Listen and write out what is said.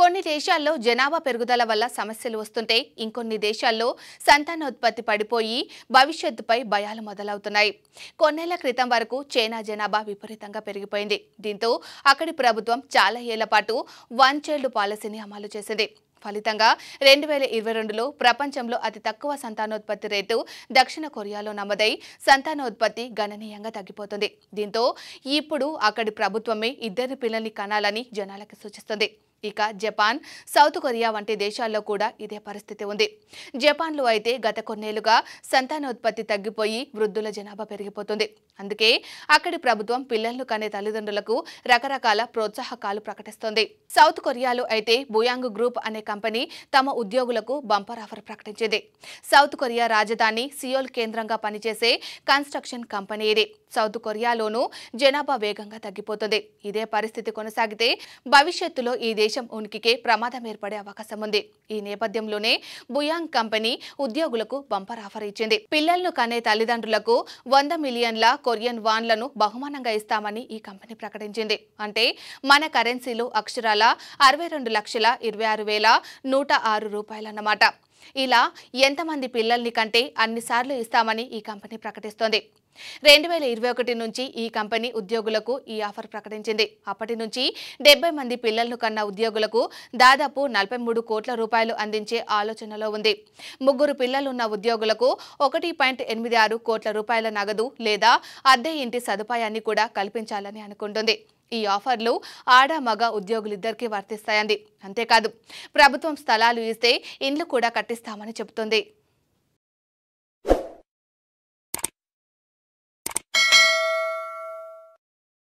కొన్ని దేశాల్లో జనాభా పెరుగుదల వల్ల సమస్యలు వస్తుంటే ఇంకొన్ని దేశాల్లో సంతానోత్పత్తి పడిపోయి భవిష్యత్తుపై భయాలు మొదలవుతున్నాయి కొన్నేళ్ల క్రితం వరకు చైనా జనాభా విపరీతంగా పెరిగిపోయింది దీంతో అక్కడి ప్రభుత్వం చాలా ఏళ్ల పాటు వన్ చైల్డ్ పాలసీని అమలు చేసింది ఫలితంగా రెండు వేల ఇరవై రెండులో ప్రపంచంలో అతి తక్కువ సంతానోత్పత్తి రేటు దక్షిణ కొరియాలో నమోదై సంతానోత్పత్తి గణనీయంగా తగ్గిపోతుంది దీంతో ఇప్పుడు అక్కడి ప్రభుత్వమే ఇద్దరి పిల్లల్ని కనాలని జనాలకు సూచిస్తుంది ఇక జపాన్ సౌత్ కొరియా వంటి దేశాల్లో కూడా ఇదే పరిస్థితి ఉంది జపాన్లో అయితే గత కొన్నేళ్లుగా సంతానోత్పత్తి తగ్గిపోయి వృద్ధుల జనాభా పెరిగిపోతుంది అందుకే అక్కడి ప్రభుత్వం పిల్లలను కనే తల్లిదండ్రులకు రకరకాల ప్రోత్సాహకాలు ప్రకటిస్తోంది సౌత్ కొరియాలో అయితే బుయాంగ్ గ్రూప్ అనే కంపెనీ తమ ఉద్యోగులకు బంపర్ ఆఫర్ ప్రకటించింది సౌత్ కొరియా రాజధాని సియోల్ కేంద్రంగా పనిచేసే కన్స్ట్రక్షన్ కంపెనీ ఇది సౌత్ కొరియాలోనూ జనాభా వేగంగా తగ్గిపోతుంది ఇదే పరిస్థితి కొనసాగితే భవిష్యత్తులో ఈ దేశం ఉనికికే ప్రమాదం ఏర్పడే అవకాశం ఉంది ఈ నేపథ్యంలోనే బుయాంగ్ కంపెనీ ఉద్యోగులకు బంపర్ ఆఫర్ ఇచ్చింది పిల్లలను కనే తల్లిదండ్రులకు వంద మిలియన్ల కొరియన్ వాన్లను బహుమానంగా ఇస్తామని ఈ కంపెనీ ప్రకటించింది అంటే మన కరెన్సీలు అక్షరాల అరవై రెండు లక్షల ఇరవై ఆరు వేల నూట ఆరు రూపాయలన్నమాట ఇలా ఎంతమంది పిల్లల్ని కంటే అన్నిసార్లు ఇస్తామని ఈ కంపెనీ ప్రకటిస్తోంది రెండు వేల ఇరవై ఒకటి నుంచి ఈ కంపెనీ ఉద్యోగులకు ఈ ఆఫర్ ప్రకటించింది అప్పటి నుంచి డెబ్బై మంది పిల్లలను కన్న ఉద్యోగులకు దాదాపు నలభై మూడు కోట్ల రూపాయలు అందించే ఆలోచనలో ఉంది ముగ్గురు పిల్లలున్న ఉద్యోగులకు ఒకటి పాయింట్ ఎనిమిది ఆరు కోట్ల రూపాయల నగదు లేదా అద్దె ఇంటి సదుపాయాన్ని కూడా కల్పించాలని అనుకుంటుంది ఈ ఆఫర్లు ఆడ మగ ఉద్యోగులిద్దరికీ వర్తిస్తాయంది అంతేకాదు ప్రభుత్వం స్థలాలు ఇస్తే ఇండ్లు కూడా కట్టిస్తామని చెబుతోంది